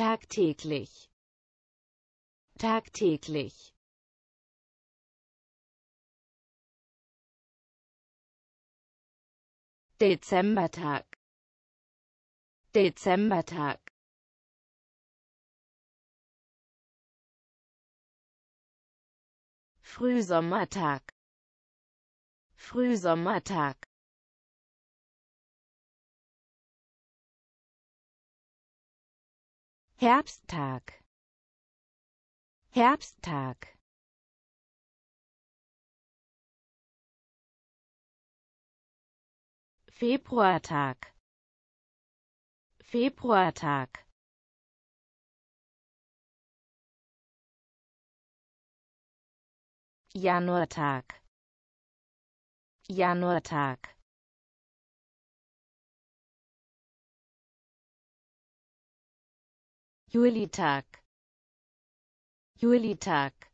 tagtäglich tagtäglich Dezembertag Dezembertag Frühsommertag Frühsommertag Herbsttag Herbsttag Februartag Februartag Januartag Januartag Yulitak. tag.